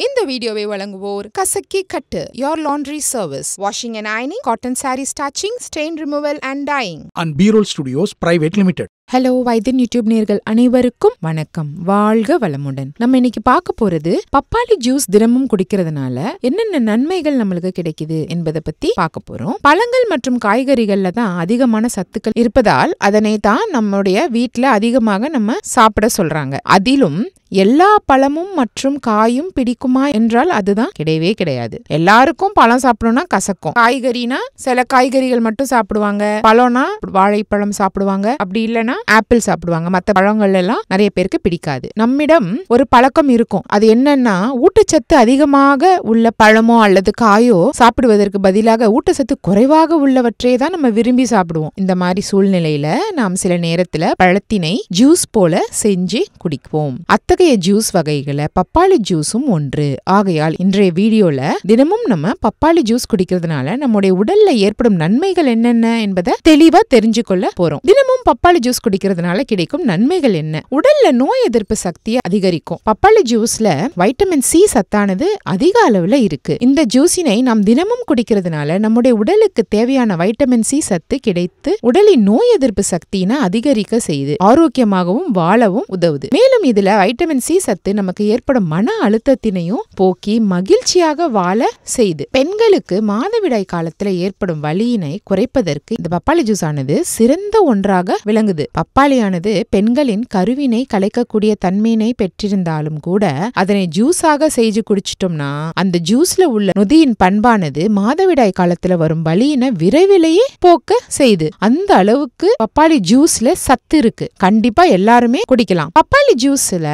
In வீடியோவை வழங்குவோர் கசக்கி கட்டு your laundry service washing and அயனிங் cotton sari starching stain removal and dyeing and பீரோல் ஸ்டுடியோஸ் பிரைவேட் லிமிடெட் ஹலோ வைத்தியன் யூடியூப் நேர்கள் அனைவருக்கும் வணக்கம் வாழ்க வளமுடன் நம்ம இன்னைக்கு பார்க்க போறது பப்பாளி ஜூஸ் தினமும் குடிக்கிறதுனால என்னென்ன நன்மைகள் நம்மளுக்கு கிடைக்குது என்பதை பத்தி பார்க்க போறோம் பழங்கள் மற்றும் காய்கறிகள்ல தான் அதிகமான சத்துக்கள் இருப்பதால் அதனை தான் நம்முடைய வீட்டுல அதிகமாக நம்ம சாப்பிட சொல்றாங்க அதிலும் எல்லா பழமும் மற்றும் காயும் பிடிக்குமா என்றால் அதுதான் கிடையவே கிடையாது எல்லாருக்கும் பழம் சாப்பிடணும்னா கசக்கும் காய்கறினா சில காய்கறிகள் மட்டும் சாப்பிடுவாங்க பழம்னா வாழைப்பழம் சாப்பிடுவாங்க அப்படி இல்லைன்னா ஆப்பிள் சாப்பிடுவாங்க மற்ற பழங்கள் எல்லாம் நிறைய பேருக்கு பிடிக்காது நம்மிடம் ஒரு பழக்கம் இருக்கும் அது என்னன்னா ஊட்டச்சத்து அதிகமாக உள்ள பழமோ அல்லது காயோ சாப்பிடுவதற்கு பதிலாக ஊட்டச்சத்து குறைவாக உள்ளவற்றை தான் நம்ம விரும்பி சாப்பிடுவோம் இந்த மாதிரி சூழ்நிலையில நாம் சில நேரத்துல பழத்தினை ஜூஸ் போல செஞ்சு குடிப்போம் அத்தகைய ஜூஸ் வகைகளை பப்பாளி ஜூஸும் ஒன்று ஆகையால் இன்றைய வீடியோல தினமும் நம்ம பப்பாளி ஜூஸ் குடிக்கிறதுனால நம்முடைய உடல்ல ஏற்படும் நன்மைகள் என்னென்ன என்பதை தெளிவா தெரிஞ்சு கொள்ள போறோம் தினமும் பப்பாளி ஜூஸ் குடிக்கிறதுனால கிடைக்கும் நன்மைகள் என்ன உடல்ல நோய் எதிர்ப்பு சக்தியை அதிகரிக்கும் பப்பாளி ஜூஸ்ல வைட்டமின் சி சத்தானது அதிக அளவுல இருக்கு இந்த ஜூஸினை நாம் தினமும் குடிக்கிறதுனால நம்முடைய உடலுக்கு தேவையான வைட்டமின் சி சத்து கிடைத்து உடலின் நோய் எதிர்ப்பு சக்தியினை அதிகரிக்க செய்யுது ஆரோக்கியமாகவும் வாழவும் உதவுது மேலும் இதுல வைட்டமின் சி சத்து நமக்கு ஏற்படும் மன அழுத்தத்தினையும் போக்கி மகிழ்ச்சியாக வாழ செய்து பெண்களுக்கு மாதவிடாய் காலத்துல ஏற்படும் வலியினை குறைப்பதற்கு இந்த பப்பாளி ஜூஸ் ஆனது சிறந்த ஒன்றாக விளங்குது பப்பாளியானது பெண்களின் கருவினை கலைக்கக்கூடிய தன்மையினை பெற்றிருந்தாலும் கூட அதனை ஜூஸாக செய்து குடிச்சிட்டோம்னா அந்த ஜூஸ்ல உள்ள நொதியின் பண்பானது மாதவிடாய் காலத்துல வரும் வலியினை விரைவிலேயே போக்க செய்து அந்த அளவுக்கு பப்பாளி ஜூஸ்ல சத்து இருக்கு கண்டிப்பா எல்லாருமே குடிக்கலாம் பப்பாளி ஜூஸ்ல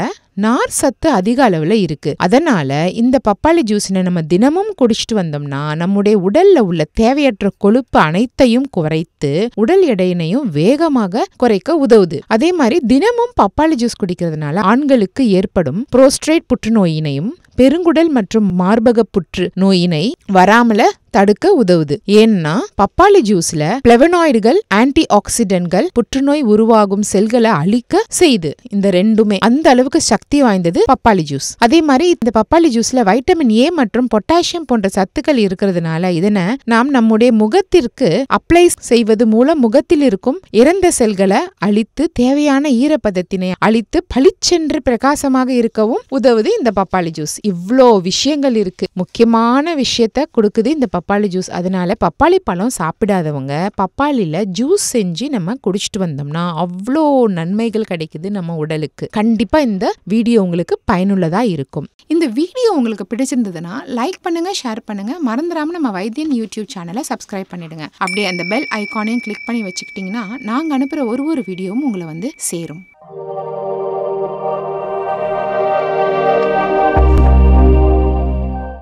நார் சத்து அதிக அளவுல இருக்கு அதனால இந்த பப்பாளி ஜூஸினை நம்ம தினமும் குடிச்சிட்டு வந்தோம்னா நம்முடைய உடல்ல உள்ள தேவையற்ற கொழுப்பு அனைத்தையும் குறைத்து உடல் எடையினையும் வேகமாக குறைக்க உதவுது அதே மாதிரி தினமும் பப்பாளி ஜூஸ் குடிக்கிறதுனால ஆண்களுக்கு ஏற்படும் புரோஸ்ட்ரேட் புற்றுநோயினையும் பெருங்குடல் மற்றும் மார்பக புற்று நோயினை வராமல தடுக்க உதவுது ஏன்னா பப்பாளி ஜூஸ்ல பிளவனாய்டுகள் ஆன்டி ஆக்சிடென்ட்கள் புற்றுநோய் உருவாகும் செல்களை அழிக்க செய்து இந்த ரெண்டுமே அந்த அளவுக்கு சக்தி வாய்ந்தது பப்பாளி ஜூஸ் அதே மாதிரி இந்த பப்பாளி ஜூஸ்ல வைட்டமின் ஏ மற்றும் பொட்டாசியம் போன்ற சத்துக்கள் இருக்கிறதுனால இதனை நாம் நம்முடைய முகத்திற்கு அப்ளை செய்வது மூலம் முகத்தில் இருக்கும் இறந்த செல்களை அழித்து தேவையான ஈரப்பதத்தினை அழித்து பளிச்சென்று பிரகாசமாக இருக்கவும் உதவுது இந்த பப்பாளி ஜூஸ் இவ்வளோ விஷயங்கள் இருக்கு முக்கியமான விஷயத்த கொடுக்குது இந்த பப்பாளி ஜூஸ் அதனால் பப்பாளி பழம் சாப்பிடாதவங்க பப்பாளியில் ஜூஸ் செஞ்சு நம்ம குடிச்சிட்டு வந்தோம்னா அவ்வளோ நன்மைகள் கிடைக்குது நம்ம உடலுக்கு கண்டிப்பாக இந்த வீடியோ உங்களுக்கு பயனுள்ளதாக இருக்கும் இந்த வீடியோ உங்களுக்கு பிடிச்சிருந்ததுன்னா லைக் பண்ணுங்கள் ஷேர் பண்ணுங்கள் மறந்துடாமல் நம்ம வைத்தியன் யூடியூப் சேனலை சப்ஸ்கிரைப் பண்ணிடுங்க அப்படியே அந்த பெல் ஐக்கானையும் கிளிக் பண்ணி வச்சுக்கிட்டிங்கன்னா நாங்கள் அனுப்புகிற ஒரு ஒரு வீடியோவும் உங்களை வந்து சேரும்